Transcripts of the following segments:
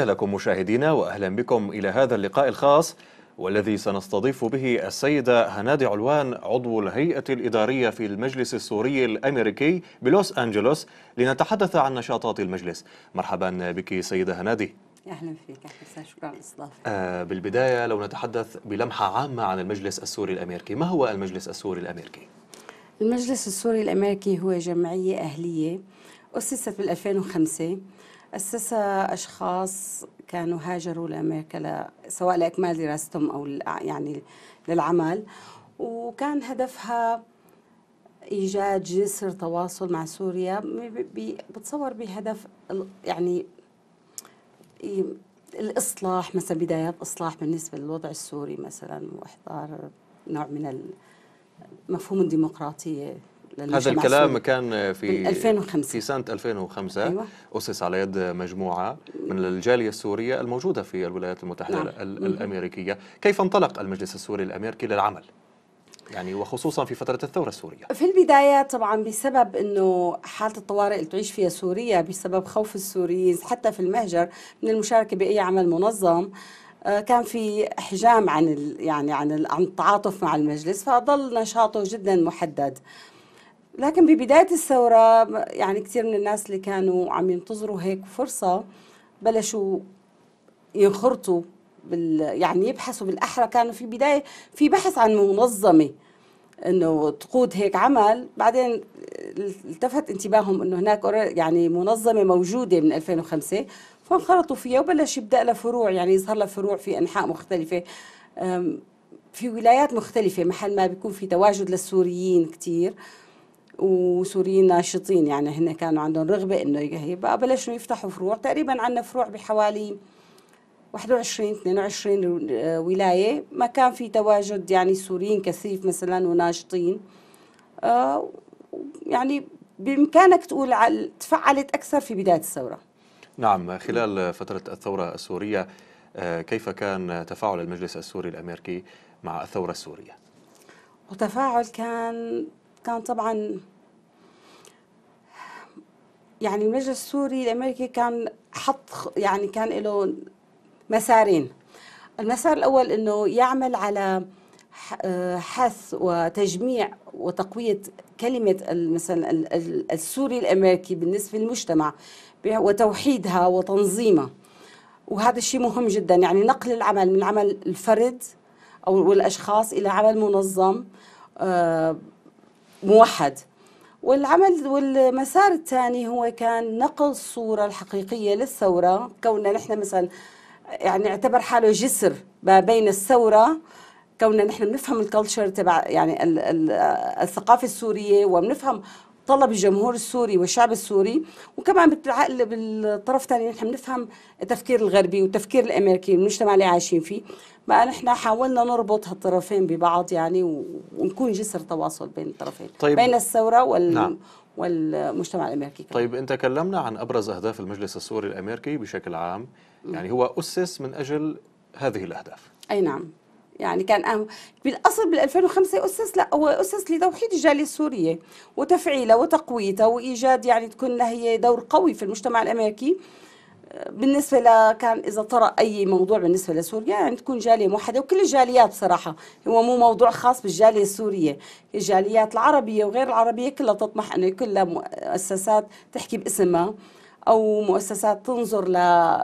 تحية لكم مشاهدينا وأهلا بكم إلى هذا اللقاء الخاص والذي سنستضيف به السيدة هنادي علوان عضو الهيئة الإدارية في المجلس السوري الأمريكي بلوس أنجلوس لنتحدث عن نشاطات المجلس مرحبا بك سيدة هنادي اهلا فيك شكرا على الاستضافه. آه بالبدايه لو نتحدث بلمحه عامه عن المجلس السوري الامريكي، ما هو المجلس السوري الامريكي؟ المجلس السوري الامريكي هو جمعيه اهليه اسست بال 2005 أسسها أشخاص كانوا هاجروا لأمريكا سواء لإكمال دراستهم أو يعني للعمل وكان هدفها إيجاد جسر تواصل مع سوريا بتصور بهدف يعني الإصلاح مثلا بدايات إصلاح بالنسبة للوضع السوري مثلا وإحضار نوع من مفهوم الديمقراطية هذا الكلام كان في 2005 في سنه 2005 أيوة. اسس على يد مجموعه من الجاليه السوريه الموجوده في الولايات المتحده نعم. الامريكيه كيف انطلق المجلس السوري الامريكي للعمل يعني وخصوصا في فترة الثورة السورية في البداية طبعا بسبب أنه حالة الطوارئ اللي تعيش فيها سوريا بسبب خوف السوريين حتى في المهجر من المشاركة بأي عمل منظم آه، كان في حجام عن يعني عن عن التعاطف مع المجلس فظل نشاطه جدا محدد لكن ببداية الثورة يعني كثير من الناس اللي كانوا عم ينتظروا هيك فرصة بلشوا ينخرطوا بال يعني يبحثوا بالأحرى كانوا في بداية في بحث عن منظمة انه تقود هيك عمل بعدين التفت انتباههم انه هناك يعني منظمه موجوده من 2005 فانخرطوا فيها وبلش يبدا لها فروع يعني يظهر لها فروع في انحاء مختلفه في ولايات مختلفه محل ما بيكون في تواجد للسوريين كثير وسوريين ناشطين يعني هن كانوا عندهم رغبة إنه يبقى بلشوا يفتحوا فروع تقريبا عندنا فروع بحوالي 21 22 ولاية ما كان في تواجد يعني سوريين كثيف مثلا وناشطين آه، يعني بإمكانك تقول تفعلت أكثر في بداية الثورة نعم خلال فترة الثورة السورية آه، كيف كان تفاعل المجلس السوري الأمريكي مع الثورة السورية؟ وتفاعل كان كان طبعا يعني المجلس السوري الامريكي كان حط يعني كان له مسارين المسار الاول انه يعمل على حث وتجميع وتقويه كلمه مثلا السوري الامريكي بالنسبه للمجتمع وتوحيدها وتنظيمها وهذا الشيء مهم جدا يعني نقل العمل من عمل الفرد او والاشخاص الى عمل منظم آه، موحد والعمل والمسار الثاني هو كان نقل الصورة الحقيقية للثورة كوننا نحن مثلا يعني اعتبر حاله جسر ما بين الثورة كوننا نحن بنفهم الكلتشر تبع يعني الثقافة السورية وبنفهم طلب الجمهور السوري والشعب السوري وكمان بالعقل بالطرف الثاني نحن بنفهم التفكير الغربي والتفكير الامريكي المجتمع اللي عايشين فيه بقى نحن حاولنا نربط هالطرفين ببعض يعني ونكون جسر تواصل بين الطرفين طيب بين الثوره وال نعم. والمجتمع الامريكي كمان. طيب انت كلمنا عن ابرز اهداف المجلس السوري الامريكي بشكل عام يعني هو اسس من اجل هذه الاهداف اي نعم يعني كان أهم بالاصل بال 2005 اسس لا هو اسس لتوحيد الجاليه السوريه وتفعيله وتقويته وايجاد يعني تكون له هي دور قوي في المجتمع الامريكي بالنسبه ل كان اذا طرا اي موضوع بالنسبه لسوريا يعني تكون جاليه موحده وكل الجاليات بصراحه هو مو موضوع خاص بالجاليه السوريه الجاليات العربيه وغير العربيه كلها تطمح انه كلها مؤسسات تحكي باسمها او مؤسسات تنظر ل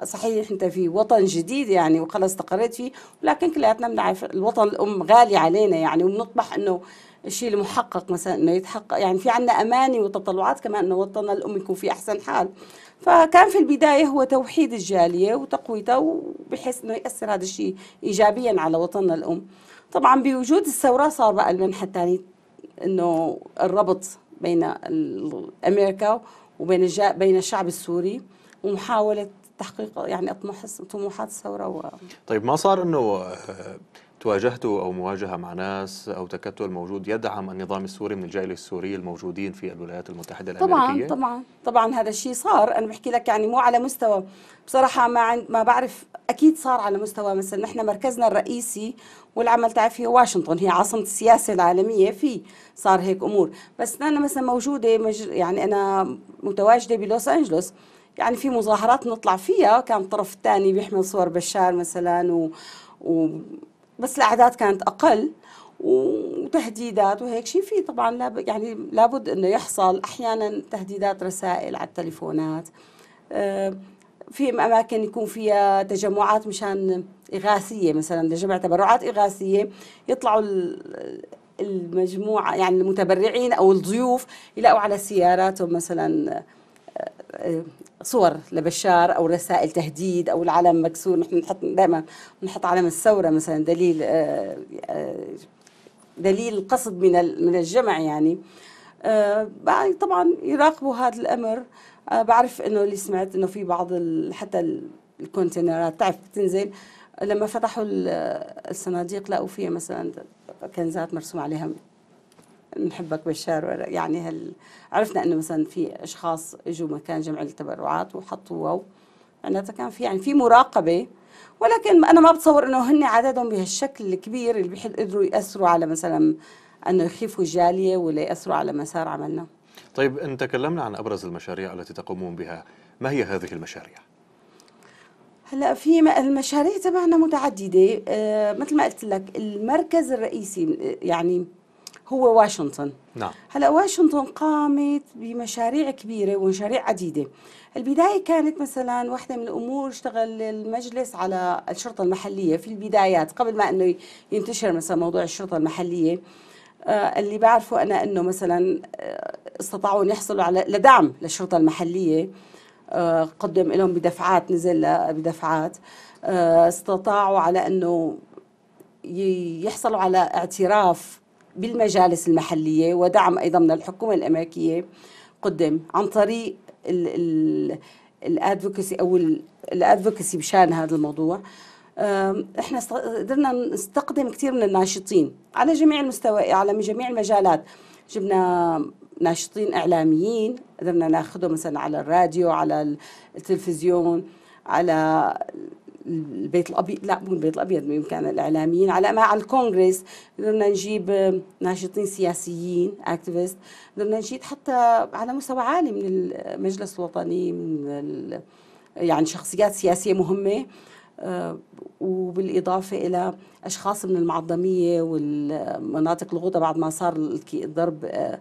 صحيح انت في وطن جديد يعني وخلص استقريت فيه ولكن كلياتنا بنعرف الوطن الام غالي علينا يعني وبنطمح انه الشيء المحقق مثلا انه يتحقق يعني في عندنا اماني وتطلعات كمان انه وطننا الام يكون في احسن حال فكان في البدايه هو توحيد الجاليه وتقويته بحيث انه ياثر هذا الشيء ايجابيا على وطننا الام طبعا بوجود الثوره صار بقى المنحة الثاني انه الربط بين امريكا وبين بين الشعب السوري ومحاوله تحقيق يعني طموحات الثوره و... طيب ما صار انه آه، تواجهتوا أو مواجهة مع ناس أو تكتل موجود يدعم النظام السوري من الجالية السورية الموجودين في الولايات المتحدة الأمريكية؟ طبعا طبعا طبعا هذا الشيء صار أنا بحكي لك يعني مو على مستوى بصراحة ما ما بعرف أكيد صار على مستوى مثلا نحن مركزنا الرئيسي والعمل تاعي في واشنطن هي عاصمة السياسة العالمية في صار هيك أمور بس أنا مثلا موجودة مج... يعني أنا متواجدة بلوس أنجلوس يعني في مظاهرات نطلع فيها كان الطرف الثاني بيحمل صور بشار مثلا و... و بس الاعداد كانت اقل وتهديدات وهيك شيء في طبعا لاب يعني لابد انه يحصل احيانا تهديدات رسائل على التليفونات آه، في اماكن يكون فيها تجمعات مشان اغاثيه مثلا لجمع تبرعات اغاثيه يطلعوا المجموعه يعني المتبرعين او الضيوف يلاقوا على سياراتهم مثلا صور لبشار او رسائل تهديد او العلم مكسور نحن نحط دائما نحط علم الثوره مثلا دليل آه، آه، دليل القصد من من الجمع يعني آه، طبعا يراقبوا هذا الامر بعرف انه اللي سمعت انه في بعض حتى الكونتينرات تعرف بتنزل لما فتحوا الصناديق لقوا فيها مثلا كنزات مرسوم عليها بنحبك بشار يعني هل عرفنا انه مثلا في اشخاص اجوا مكان جمع التبرعات وحطوها و... معناتها كان في يعني في مراقبه ولكن انا ما بتصور انه هن عددهم بهالشكل الكبير اللي بيقدروا ياثروا على مثلا انه يخيفوا الجاليه ولا ياثروا على مسار عملنا طيب ان تكلمنا عن ابرز المشاريع التي تقومون بها ما هي هذه المشاريع هلا في المشاريع تبعنا متعدده أه مثل ما قلت لك المركز الرئيسي يعني هو واشنطن نعم هلا واشنطن قامت بمشاريع كبيره ومشاريع عديده البدايه كانت مثلا واحده من الامور اشتغل المجلس على الشرطه المحليه في البدايات قبل ما انه ينتشر مثلا موضوع الشرطه المحليه آه، اللي بعرفه انا انه مثلا آه، استطاعوا ان يحصلوا على لدعم للشرطه المحليه آه، قدم لهم بدفعات نزل بدفعات استطاعوا على انه يحصلوا على اعتراف بالمجالس المحلية ودعم أيضا من الحكومة الأمريكية قدم عن طريق الادفوكسي أو الادفوكسي بشان هذا الموضوع احنا قدرنا نستقدم كثير من الناشطين على جميع المستوى على جميع المجالات جبنا ناشطين اعلاميين قدرنا ناخذهم مثلا على الراديو على التلفزيون على البيت الابيض لا مو البيت الابيض بامكان الاعلاميين على ما على الكونغرس قدرنا نجيب آه، ناشطين سياسيين اكتيفيست قدرنا نجيب حتى على مستوى عالي من المجلس الوطني من يعني شخصيات سياسيه مهمه آه، وبالإضافة إلى أشخاص من المعظمية والمناطق الغوطة بعد ما صار الضرب آه،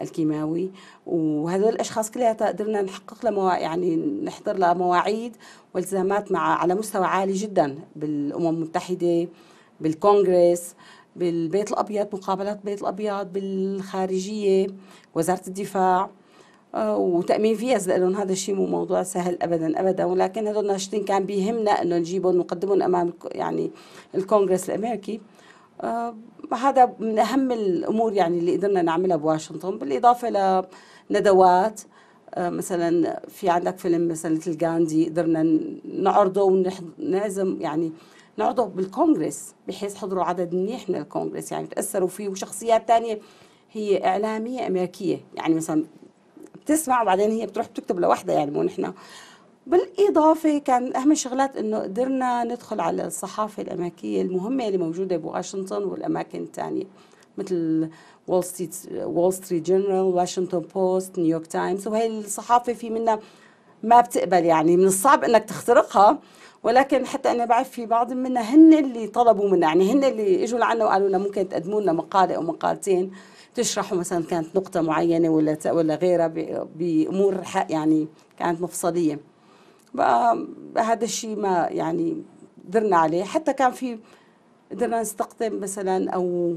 الكيماوي وهذول الاشخاص كلها قدرنا نحقق لها يعني نحضر لها مواعيد والتزامات مع على مستوى عالي جدا بالامم المتحده بالكونغرس بالبيت الابيض مقابلات البيت الابيض بالخارجيه وزاره الدفاع آه، وتامين فيز لهم هذا الشيء مو موضوع سهل ابدا ابدا ولكن هذول الناشطين كان بيهمنا انه نجيبهم ونقدمهم امام يعني الكونغرس الامريكي آه، هذا من أهم الأمور يعني اللي قدرنا نعملها بواشنطن بالإضافة لندوات آه، مثلا في عندك فيلم مثلا مثل غاندي قدرنا نعرضه ونعزم يعني نعرضه بالكونغرس بحيث حضروا عدد منيح من الكونغرس يعني تأثروا فيه وشخصيات تانية هي إعلامية أمريكية يعني مثلا بتسمع وبعدين هي بتروح بتكتب لوحدها يعني مو نحن بالإضافة كان أهم شغلات أنه قدرنا ندخل على الصحافة الأمريكية المهمة اللي موجودة بواشنطن والأماكن الثانية مثل وول ستريت وول ستريت جنرال واشنطن بوست نيويورك تايمز وهي الصحافة في منها ما بتقبل يعني من الصعب أنك تخترقها ولكن حتى انا بعرف في بعض منها هن اللي طلبوا منا يعني هن اللي اجوا لعنا وقالوا لنا ممكن تقدموا لنا مقاله او مقالتين تشرحوا مثلا كانت نقطه معينه ولا ولا غيرها بامور يعني كانت مفصليه هذا الشيء ما يعني قدرنا عليه حتى كان في قدرنا نستقطب مثلا او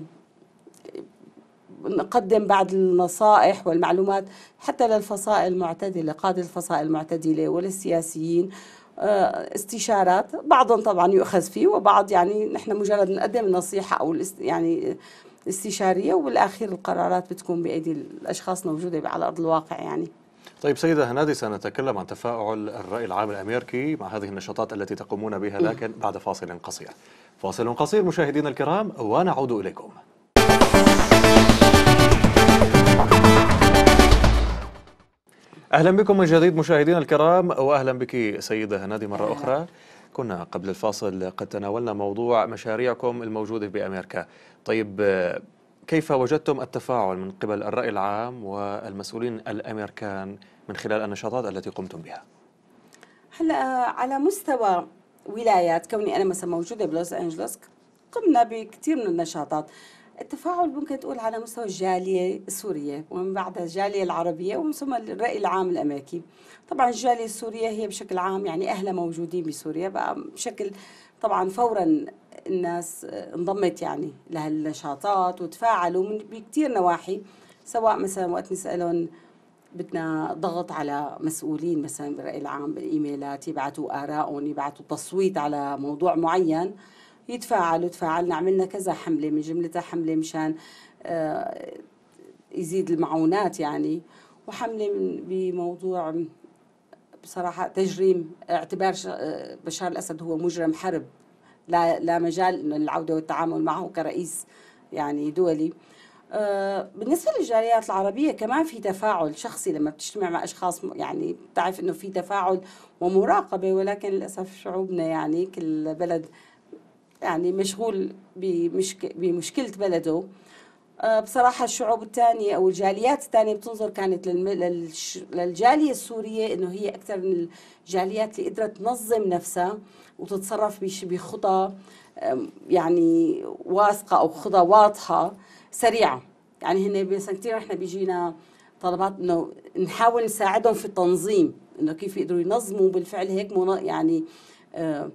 نقدم بعض النصائح والمعلومات حتى للفصائل المعتدله قاده الفصائل المعتدله وللسياسيين آه، استشارات بعضهم طبعا يؤخذ فيه وبعض يعني نحن مجرد نقدم النصيحه او يعني استشاريه وبالاخير القرارات بتكون بايدي الاشخاص موجوده على ارض الواقع يعني طيب سيدة هنادي سنتكلم عن تفاعل الرأي العام الأمريكي مع هذه النشاطات التي تقومون بها لكن بعد فاصل قصير فاصل قصير مشاهدينا الكرام ونعود إليكم اهلا بكم من جديد مشاهدينا الكرام واهلا بك سيده هنادي مره اخرى كنا قبل الفاصل قد تناولنا موضوع مشاريعكم الموجوده بامريكا طيب كيف وجدتم التفاعل من قبل الرأي العام والمسؤولين الأمريكان من خلال النشاطات التي قمتم بها؟ هلا على مستوى ولايات كوني أنا مثلا موجودة بلوس أنجلوس قمنا بكثير من النشاطات التفاعل ممكن تقول على مستوى الجالية السورية ومن بعدها الجالية العربية ومن ثم الرأي العام الأمريكي طبعا الجالية السورية هي بشكل عام يعني أهلها موجودين بسوريا بقى بشكل طبعا فورا الناس انضمت يعني لهالنشاطات وتفاعلوا من بكثير نواحي سواء مثلا وقت نسالهم بدنا ضغط على مسؤولين مثلا بالرأي العام بالإيميلات يبعثوا آرائهم يبعثوا تصويت على موضوع معين يتفاعلوا تفاعلنا عملنا كذا حملة من جملتها حملة مشان آه، يزيد المعونات يعني وحملة بموضوع بصراحة تجريم اعتبار بشار الأسد هو مجرم حرب لا, لا مجال للعودة والتعامل معه كرئيس يعني دولي آه، بالنسبة للجاليات العربية كمان في تفاعل شخصي لما بتجتمع مع أشخاص يعني بتعرف إنه في تفاعل ومراقبة ولكن للأسف شعوبنا يعني كل بلد يعني مشغول بمشك... بمشكلة بلده آه، بصراحة الشعوب الثانية أو الجاليات الثانية بتنظر كانت للجالية السورية إنه هي أكثر من الجاليات اللي قدرت تنظم نفسها وتتصرف بخطى يعني واثقة أو خطى واضحة سريعة يعني هن مثلا كثير احنا بيجينا طلبات انه نحاول نساعدهم في التنظيم انه كيف يقدروا ينظموا بالفعل هيك يعني آه،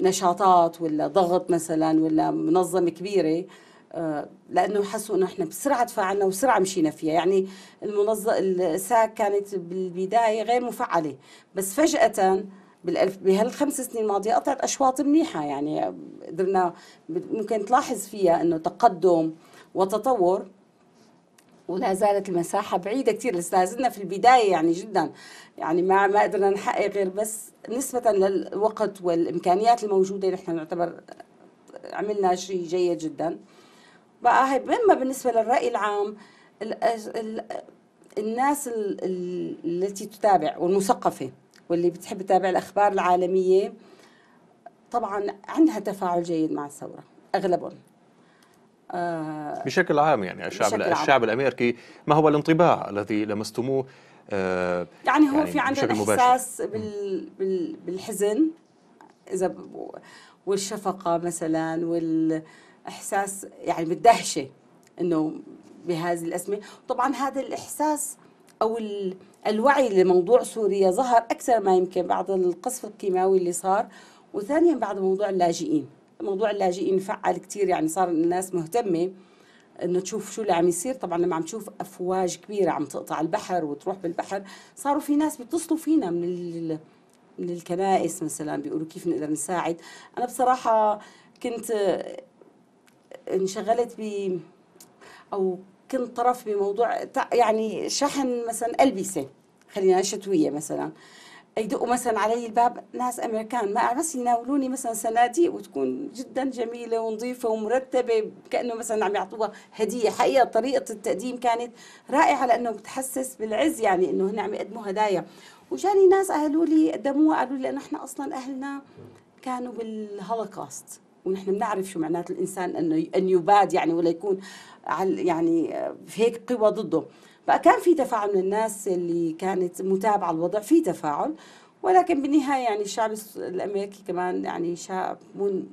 نشاطات ولا ضغط مثلا ولا منظمه كبيره لانه حسوا انه احنا بسرعه تفاعلنا وبسرعه مشينا فيها يعني المنظمه الساك كانت بالبدايه غير مفعله بس فجاه بالألف بهالخمس سنين الماضيه قطعت اشواط منيحه يعني قدرنا ممكن تلاحظ فيها انه تقدم وتطور ولا زالت المساحة بعيدة كثير لسه زلنا في البداية يعني جدا يعني ما ما قدرنا نحقق غير بس نسبة للوقت والإمكانيات الموجودة نحن نعتبر عملنا شيء جيد جدا بقى اما بالنسبه للراي العام الناس التي تتابع والمثقفه واللي بتحب تتابع الاخبار العالميه طبعا عندها تفاعل جيد مع الثوره اغلبهم آه بشكل عام يعني الشعب الشعب الامريكي ما هو الانطباع الذي لمستموه آه يعني هو يعني في عنده احساس بال بالحزن اذا والشفقه مثلا وال احساس يعني بالدهشه انه بهذه الاسماء طبعا هذا الاحساس او الوعي لموضوع سوريا ظهر اكثر ما يمكن بعد القصف الكيماوي اللي صار وثانيا بعد موضوع اللاجئين موضوع اللاجئين فعل كثير يعني صار الناس مهتمه انه تشوف شو اللي عم يصير طبعا لما عم تشوف افواج كبيره عم تقطع البحر وتروح بالبحر صاروا في ناس بيتصلوا فينا من ال... من الكنائس مثلا بيقولوا كيف نقدر نساعد انا بصراحه كنت انشغلت ب او كنت طرف بموضوع يعني شحن مثلا البسه خلينا شتويه مثلا يدقوا مثلا علي الباب ناس امريكان ما بس يناولوني مثلا صناديق وتكون جدا جميله ونظيفه ومرتبه كانه مثلا عم يعطوها هديه حقيقه طريقه التقديم كانت رائعه لانه بتحسس بالعز يعني انه هن عم يقدموا هدايا وجاني ناس قالوا لي قدموها قالوا لي نحن اصلا اهلنا كانوا بالهولوكوست ونحن بنعرف شو معناته الانسان انه ان يباد يعني ولا يكون يعني في هيك قوى ضده فكان في تفاعل من الناس اللي كانت متابعه الوضع في تفاعل ولكن بالنهايه يعني الشعب الامريكي كمان يعني شاب من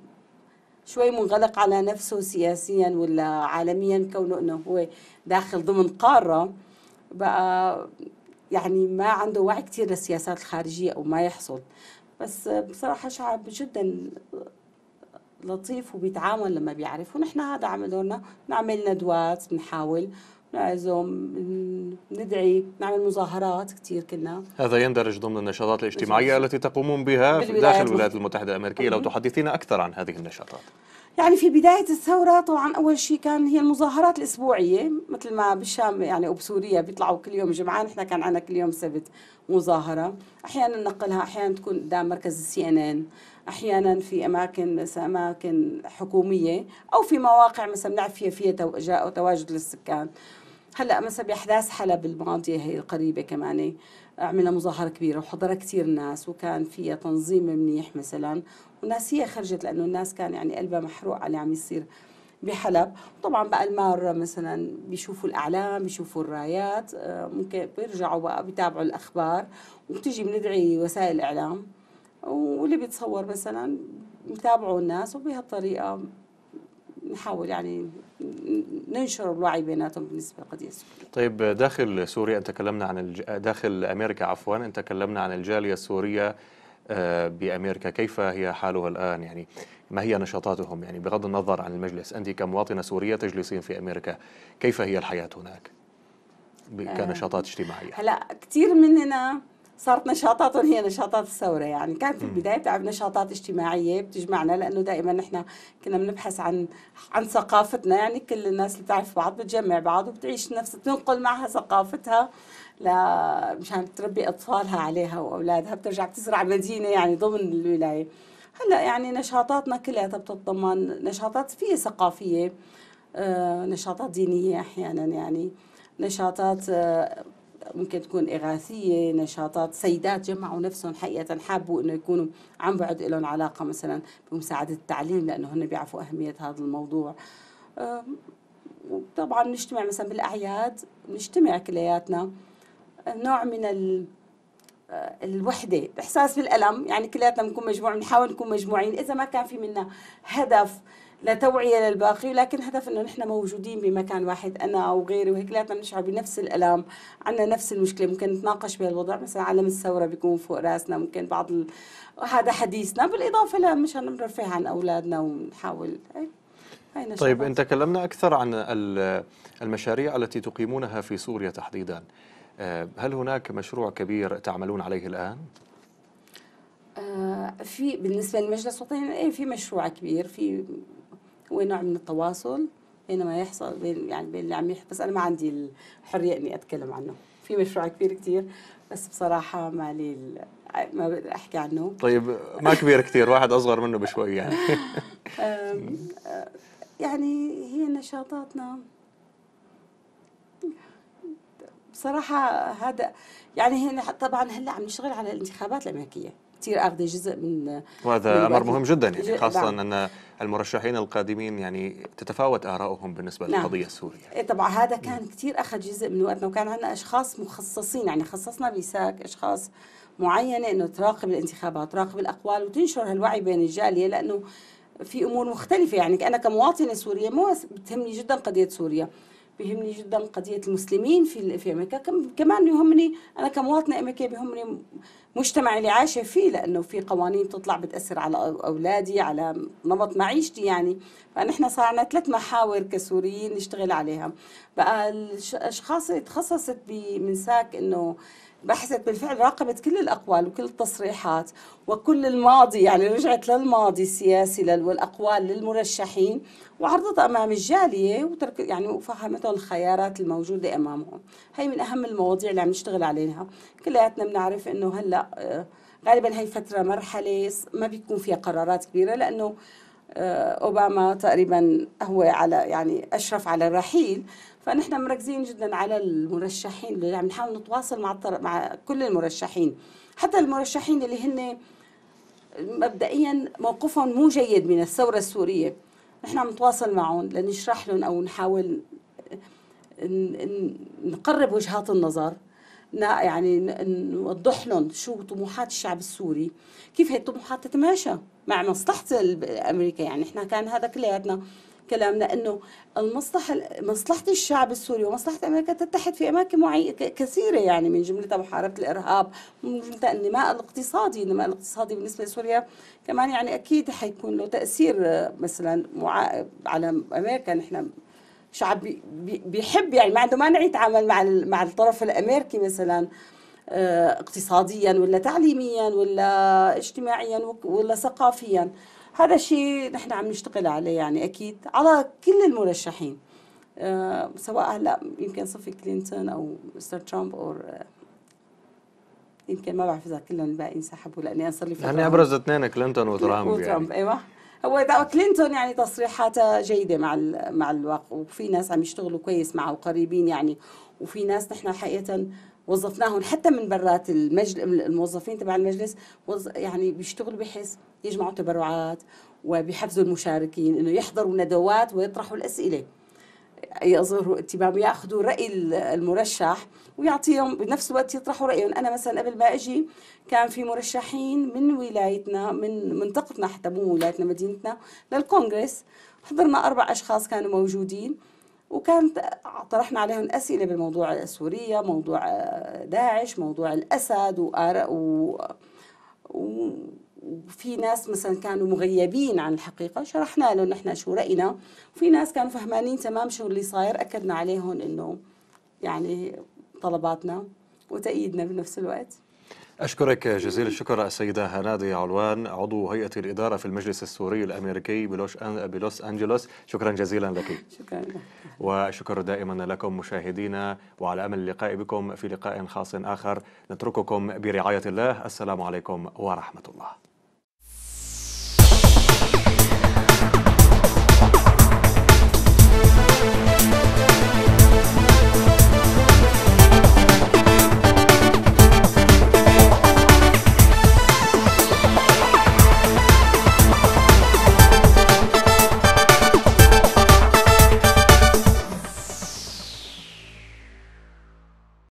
شوي منغلق على نفسه سياسيا ولا عالميا كونه انه هو داخل ضمن قاره بقى يعني ما عنده وعي كثير للسياسات الخارجيه او ما يحصل بس بصراحه شعب جدا لطيف وبيتعاون لما بيعرفوا نحن هذا عملنا نعمل ندوات بنحاول نعزم ندعي نعمل مظاهرات كثير كنا هذا يندرج ضمن النشاطات الاجتماعية التي تقومون بها داخل الولايات المتحدة الأمريكية لو تحدثينا أكثر عن هذه النشاطات يعني في بداية الثورة طبعا أول شيء كان هي المظاهرات الأسبوعية مثل ما بالشام يعني وبسوريا بيطلعوا كل يوم جمعة نحن كان عندنا كل يوم سبت مظاهرة أحيانا ننقلها أحيانا تكون قدام مركز السي إن إن أحيانا في أماكن أماكن حكومية أو في مواقع مثلا بنعرف فيها فيها تواجد للسكان هلا مثلا باحداث حلب الماضيه هي القريبه كمان عملنا مظاهرة كبيرة وحضرها كثير ناس وكان فيها تنظيم منيح مثلا وناس هي خرجت لأنه الناس كان يعني قلبها محروق على اللي عم يصير بحلب طبعا بقى المارة مثلا بيشوفوا الأعلام بيشوفوا الرايات آه، ممكن بيرجعوا بقى بيتابعوا الأخبار وبتيجي بندعي وسائل الإعلام واللي بيتصور مثلا بيتابعوا الناس وبهالطريقة نحاول يعني ننشر الوعي بيناتهم بالنسبه لقضيه السوريه. طيب داخل سوريا تكلمنا عن الج... داخل امريكا عفوا تكلمنا عن الجاليه السوريه آه، بامريكا كيف هي حالها الان يعني ما هي نشاطاتهم يعني بغض النظر عن المجلس انت كمواطنه سوريه تجلسين في امريكا كيف هي الحياه هناك آه. كنشاطات اجتماعيه هلا كثير مننا صارت نشاطاتهم هي نشاطات الثوره يعني كانت في البدايه بتعمل نشاطات اجتماعيه بتجمعنا لانه دائما نحن كنا بنبحث عن عن ثقافتنا يعني كل الناس اللي بتعرف بعض بتجمع بعض وبتعيش نفس بتنقل معها ثقافتها لا مشان تربي اطفالها عليها واولادها بترجع بتزرع مدينه يعني ضمن الولايه هلا يعني نشاطاتنا كلها بتتضمن نشاطات فيها ثقافيه آه، نشاطات دينيه احيانا يعني نشاطات آه، ممكن تكون إغاثية نشاطات سيدات جمعوا نفسهم حقيقة حابوا إنه يكونوا عن بعد لهم علاقة مثلا بمساعدة التعليم لأنه هن بيعرفوا أهمية هذا الموضوع وطبعا نجتمع مثلا بالأعياد نجتمع كلياتنا نوع من ال أه، الوحدة الإحساس بالألم يعني كلياتنا بنكون مجموعين بنحاول نكون مجموعين إذا ما كان في منا هدف لتوعيه للباقي ولكن هدف انه نحن موجودين بمكان واحد انا او غيري وهيكلاتنا بنشعر بنفس الالام عندنا نفس المشكله ممكن نتناقش بهالوضع مثلا علم الثوره بيكون فوق راسنا ممكن بعض ال... هذا حديثنا بالاضافه لمشان نرفه عن اولادنا ونحاول إيه، طيب انت تكلمنا اكثر عن المشاريع التي تقيمونها في سوريا تحديدا آه، هل هناك مشروع كبير تعملون عليه الان آه، في بالنسبه للمجلس الوطني إيه، في مشروع كبير في ونوع من التواصل بين ما يحصل بين يعني بين اللي عم يحصل بس انا ما عندي الحريه اني اتكلم عنه في مشروع كبير كثير بس بصراحه ما لي ما بقدر احكي عنه طيب ما كبير كثير واحد اصغر منه بشوي يعني يعني هي نشاطاتنا بصراحه هذا يعني هنا طبعا هلا عم نشتغل على الانتخابات الامريكيه كثير اخذه جزء من وهذا من امر مهم جدا يعني خاصه نعم. ان المرشحين القادمين يعني تتفاوت ارائهم بالنسبه نعم. للقضيه السوريه إيه، طبعا هذا كان كثير اخذ جزء من وقتنا وكان عندنا اشخاص مخصصين يعني خصصنا بساك اشخاص معينه انه تراقب الانتخابات تراقب الاقوال وتنشر هالوعي بين الجاليه لانه في امور مختلفه يعني انا كمواطنه سوريه مو بتهمني جدا قضيه سوريا بيهمني جدا قضية المسلمين في في أمريكا كمان يهمني أنا كمواطنة أمريكية بيهمني مجتمع اللي عايشة فيه لأنه في قوانين بتطلع بتأثر على أولادي على نمط معيشتي يعني فنحن صار عندنا ثلاث محاور كسوريين نشتغل عليها بقى الأشخاص اللي تخصصت بمنساك إنه بحثت بالفعل راقبت كل الأقوال وكل التصريحات وكل الماضي يعني رجعت للماضي السياسي والأقوال للمرشحين وعرضتها أمام الجالية وترك يعني وفهمتهم الخيارات الموجودة أمامهم هي من أهم المواضيع اللي عم نشتغل عليها كلياتنا بنعرف إنه هلأ آه، غالبا هي فترة مرحلة ما بيكون فيها قرارات كبيرة لأنه آه، أوباما تقريبا هو على يعني أشرف على الرحيل فنحن مركزين جدا على المرشحين اللي عم نحاول نتواصل مع مع كل المرشحين حتى المرشحين اللي هن مبدئيا موقفهم مو جيد من الثورة السورية نحن عم نتواصل معهم لنشرح لهم أو نحاول نقرب وجهات النظر يعني نوضح لهم شو طموحات الشعب السوري كيف هي الطموحات تتماشى مع مصلحة أمريكا يعني نحن كان هذا كلياتنا كلامنا انه المصلحه مصلحه الشعب السوري ومصلحه امريكا تتحد في اماكن معينه كثيره يعني من جملتها محاربه الارهاب من جملتها النماء الاقتصادي، النماء الاقتصادي بالنسبه لسوريا كمان يعني اكيد حيكون له تاثير مثلا مع على امريكا نحن شعب بيحب يعني ما عنده مانع يتعامل مع مع الطرف الامريكي مثلا آه، اقتصاديا ولا تعليميا ولا اجتماعيا ولا ثقافيا هذا الشيء نحن عم نشتغل عليه يعني اكيد على كل المرشحين أه سواء هلا يمكن صفي كلينتون او مستر ترامب او يمكن ما بعرف اذا كلهم الباقيين سحبوا لاني انا صار لي يعني ابرز اثنين كلينتون وترامب وترامب يعني. ايوه هو كلينتون يعني تصريحاته جيده مع مع الواقع وفي ناس عم يشتغلوا كويس معه وقريبين يعني وفي ناس نحن حقيقه وظفناهم حتى من برات المجل... الموظفين تبع المجلس وز... يعني بيشتغلوا بحيث يجمعوا تبرعات وبيحفزوا المشاركين انه يحضروا ندوات ويطرحوا الاسئله يظهروا اهتمام ياخذوا راي المرشح ويعطيهم بنفس الوقت يطرحوا رايهم انا مثلا قبل ما اجي كان في مرشحين من ولايتنا من منطقتنا حتى مو ولايتنا مدينتنا للكونغرس حضرنا اربع اشخاص كانوا موجودين وكانت طرحنا عليهم أسئلة بالموضوع سوريا موضوع آه، داعش موضوع الأسد وآراء آه، و... وفي ناس مثلا كانوا مغيبين عن الحقيقة شرحنا لهم نحن شو رأينا وفي ناس كانوا فهمانين تمام شو اللي صاير أكدنا عليهم إنه يعني طلباتنا وتأييدنا بنفس الوقت أشكرك جزيل الشكر السيدة هنادي علوان عضو هيئة الإدارة في المجلس السوري الأمريكي بلوش أن... بلوس أنجلوس شكرا جزيلا لك شكرا وشكر دائما لكم مشاهدينا وعلى أمل اللقاء بكم في لقاء خاص آخر نترككم برعاية الله السلام عليكم ورحمة الله